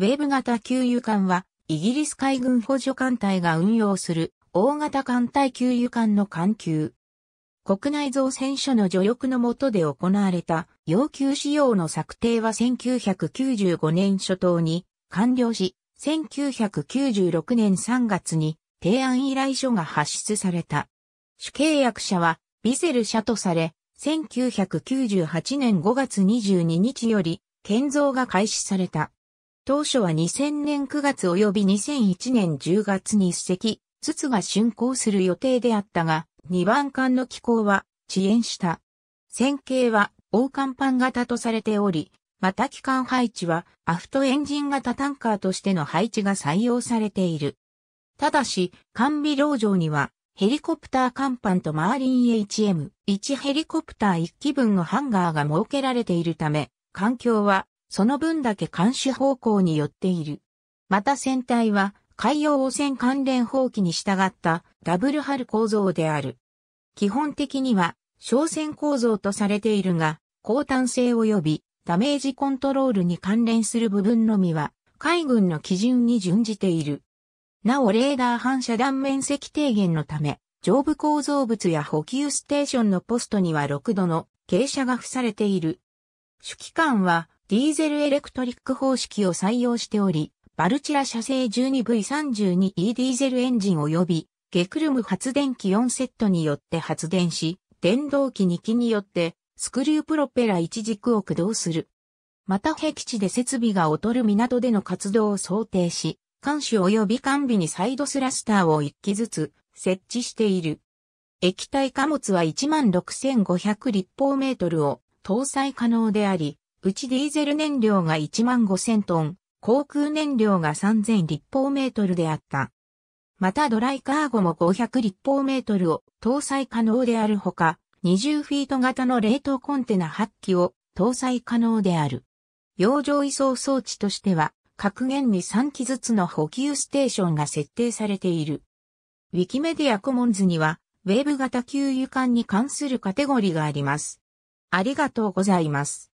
ウェーブ型給油艦は、イギリス海軍補助艦隊が運用する大型艦隊給油艦の艦級。国内造船所の助力の下で行われた要求仕様の策定は1995年初頭に完了し、1996年3月に提案依頼書が発出された。主契約者はビセル社とされ、1998年5月22日より建造が開始された。当初は2000年9月及び2001年10月に一隻、筒が竣工する予定であったが、2番艦の機構は遅延した。線形は大艦板型とされており、また機関配置はアフトエンジン型タンカーとしての配置が採用されている。ただし、完備籠城にはヘリコプター艦板とマーリン HM1 ヘリコプター1機分のハンガーが設けられているため、環境はその分だけ監視方向に寄っている。また船体は海洋汚染関連法規に従ったダブルハル構造である。基本的には小船構造とされているが、高単性及びダメージコントロールに関連する部分のみは海軍の基準に準じている。なおレーダー反射断面積低減のため、上部構造物や補給ステーションのポストには6度の傾斜が付されている。主機関はディーゼルエレクトリック方式を採用しており、バルチラ社製 12V32E ディーゼルエンジン及び、ゲクルム発電機4セットによって発電し、電動機2機によって、スクリュープロペラ1軸を駆動する。また壁地で設備が劣る港での活動を想定し、艦首及び艦尾にサイドスラスターを1機ずつ設置している。液体貨物は16,500立方メートルを搭載可能であり、うちディーゼル燃料が1万5000トン、航空燃料が3000立方メートルであった。またドライカーゴも500立方メートルを搭載可能であるほか、20フィート型の冷凍コンテナ8機を搭載可能である。洋上移送装置としては、各限に3機ずつの補給ステーションが設定されている。ウィキメディアコモンズには、ウェーブ型給油管に関するカテゴリーがあります。ありがとうございます。